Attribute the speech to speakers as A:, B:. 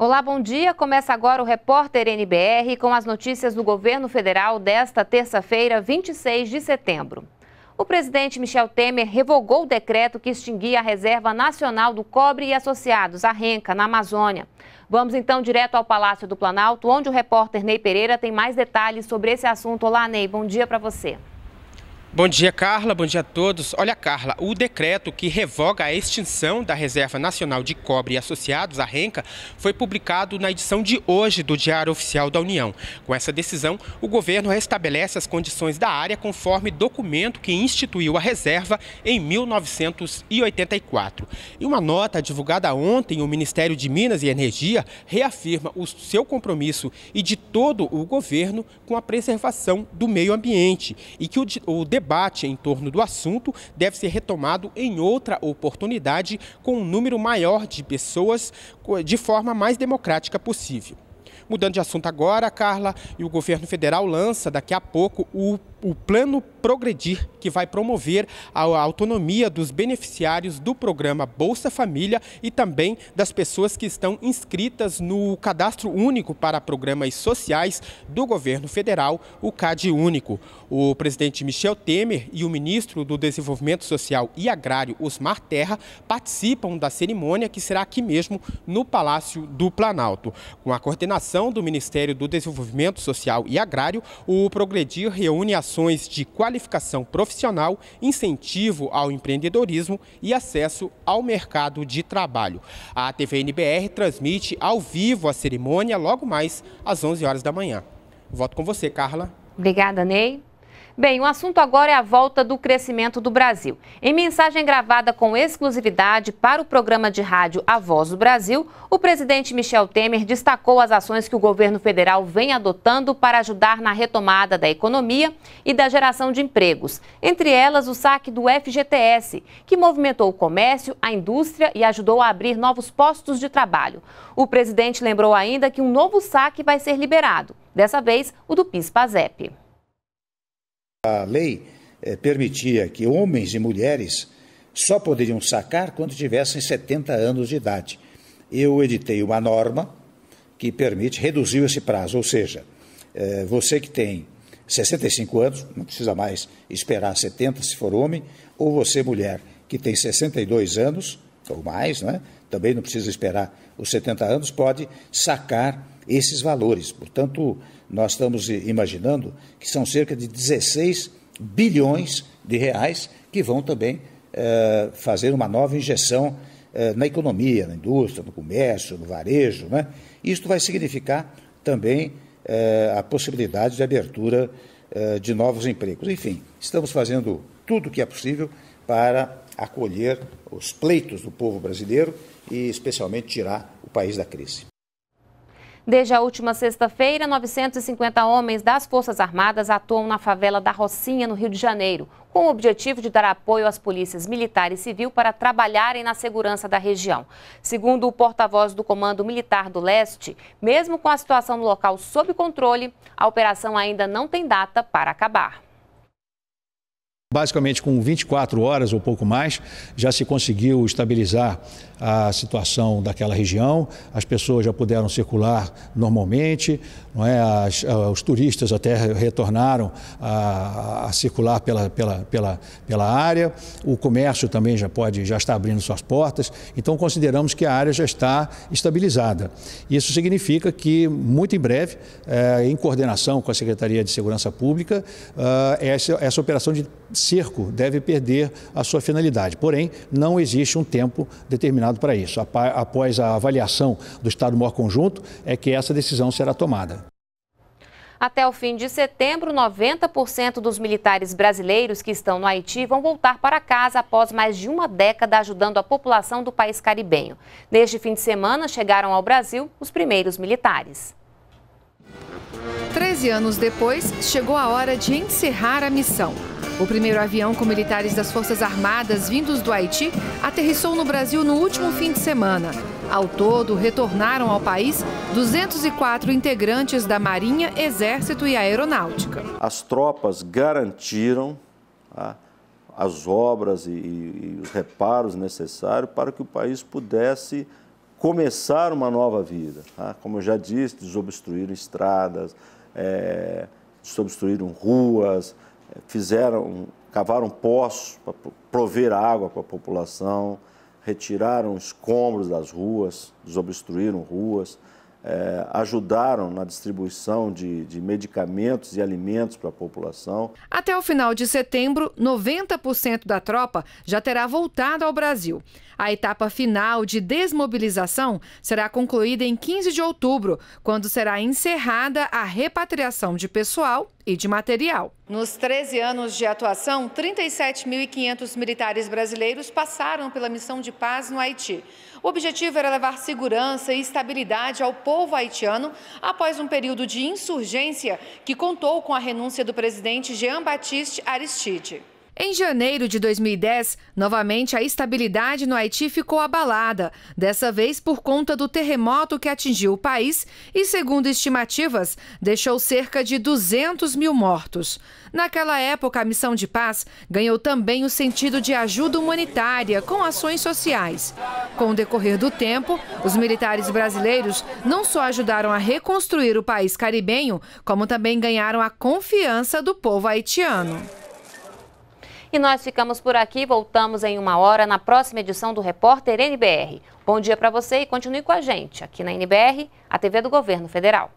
A: Olá, bom dia. Começa agora o repórter NBR com as notícias do governo federal desta terça-feira, 26 de setembro. O presidente Michel Temer revogou o decreto que extinguia a Reserva Nacional do Cobre e Associados, a Renca, na Amazônia. Vamos então direto ao Palácio do Planalto, onde o repórter Ney Pereira tem mais detalhes sobre esse assunto. Olá, Ney, bom dia para você.
B: Bom dia, Carla. Bom dia a todos. Olha, Carla, o decreto que revoga a extinção da Reserva Nacional de Cobre e Associados, a RENCA, foi publicado na edição de hoje do Diário Oficial da União. Com essa decisão, o governo restabelece as condições da área conforme documento que instituiu a reserva em 1984. Em uma nota divulgada ontem, o Ministério de Minas e Energia reafirma o seu compromisso e de todo o governo com a preservação do meio ambiente e que o debate em torno do assunto deve ser retomado em outra oportunidade com um número maior de pessoas de forma mais democrática possível. Mudando de assunto agora, Carla, e o governo federal lança daqui a pouco o o plano Progredir, que vai promover a autonomia dos beneficiários do programa Bolsa Família e também das pessoas que estão inscritas no Cadastro Único para Programas Sociais do governo federal, o CAD Único. O presidente Michel Temer e o ministro do Desenvolvimento Social e Agrário, Osmar Terra, participam da cerimônia que será aqui mesmo no Palácio do Planalto. Com a coordenação do Ministério do Desenvolvimento Social e Agrário, o Progredir reúne as ações de qualificação profissional, incentivo ao empreendedorismo e acesso ao mercado de trabalho. A TVNBR transmite ao vivo a cerimônia logo mais às 11 horas da manhã. Volto com você, Carla.
A: Obrigada, Ney. Bem, o assunto agora é a volta do crescimento do Brasil. Em mensagem gravada com exclusividade para o programa de rádio A Voz do Brasil, o presidente Michel Temer destacou as ações que o governo federal vem adotando para ajudar na retomada da economia e da geração de empregos, entre elas o saque do FGTS, que movimentou o comércio, a indústria e ajudou a abrir novos postos de trabalho. O presidente lembrou ainda que um novo saque vai ser liberado, dessa vez o do PIS-PASEP.
C: A lei eh, permitia que homens e mulheres só poderiam sacar quando tivessem 70 anos de idade. Eu editei uma norma que permite, reduziu esse prazo, ou seja, eh, você que tem 65 anos, não precisa mais esperar 70 se for homem, ou você, mulher, que tem 62 anos ou mais, né, também não precisa esperar os 70 anos, pode sacar esses valores. Portanto, nós estamos imaginando que são cerca de 16 bilhões de reais que vão também eh, fazer uma nova injeção eh, na economia, na indústria, no comércio, no varejo. Né? Isto vai significar também eh, a possibilidade de abertura eh, de novos empregos. Enfim, estamos fazendo tudo o que é possível para acolher os pleitos do povo brasileiro e, especialmente, tirar o país da crise.
A: Desde a última sexta-feira, 950 homens das Forças Armadas atuam na favela da Rocinha, no Rio de Janeiro, com o objetivo de dar apoio às polícias militar e civil para trabalharem na segurança da região. Segundo o porta-voz do Comando Militar do Leste, mesmo com a situação no local sob controle, a operação ainda não tem data para acabar.
C: Basicamente, com 24 horas ou pouco mais, já se conseguiu estabilizar a situação daquela região, as pessoas já puderam circular normalmente, é? as, ah, os turistas até retornaram a, a circular pela, pela, pela, pela, área, o comércio também já pode, já está abrindo suas portas, então consideramos que a área já está estabilizada. Isso significa que, muito em breve, é, em coordenação com a Secretaria de Segurança Pública, é, essa, essa operação de cerco deve perder a sua finalidade. Porém, não existe um tempo determinado para isso. Após a avaliação do Estado-Maior Conjunto, é que essa decisão será tomada.
A: Até o fim de setembro, 90% dos militares brasileiros que estão no Haiti vão voltar para casa após mais de uma década ajudando a população do país caribenho. Neste fim de semana, chegaram ao Brasil os primeiros militares.
D: Treze anos depois, chegou a hora de encerrar a missão. O primeiro avião com militares das Forças Armadas vindos do Haiti aterrissou no Brasil no último fim de semana. Ao todo, retornaram ao país 204 integrantes da Marinha, Exército e Aeronáutica.
C: As tropas garantiram tá, as obras e, e os reparos necessários para que o país pudesse começar uma nova vida. Tá? Como eu já disse, desobstruíram estradas, é, desobstruíram ruas, é, fizeram, cavaram poços para prover água para a população, retiraram escombros das ruas, desobstruíram ruas é, ajudaram na distribuição de, de medicamentos e alimentos para a população.
D: Até o final de setembro, 90% da tropa já terá voltado ao Brasil. A etapa final de desmobilização será concluída em 15 de outubro, quando será encerrada a repatriação de pessoal e de material. Nos 13 anos de atuação, 37.500 militares brasileiros passaram pela missão de paz no Haiti. O objetivo era levar segurança e estabilidade ao povo povo haitiano após um período de insurgência que contou com a renúncia do presidente Jean-Baptiste Aristide. Em janeiro de 2010, novamente a estabilidade no Haiti ficou abalada, dessa vez por conta do terremoto que atingiu o país e, segundo estimativas, deixou cerca de 200 mil mortos. Naquela época, a missão de paz ganhou também o sentido de ajuda humanitária com ações sociais. Com o decorrer do tempo, os militares brasileiros não só ajudaram a reconstruir o país caribenho, como também ganharam a confiança do povo haitiano.
A: E nós ficamos por aqui, voltamos em uma hora na próxima edição do Repórter NBR. Bom dia para você e continue com a gente aqui na NBR, a TV do Governo Federal.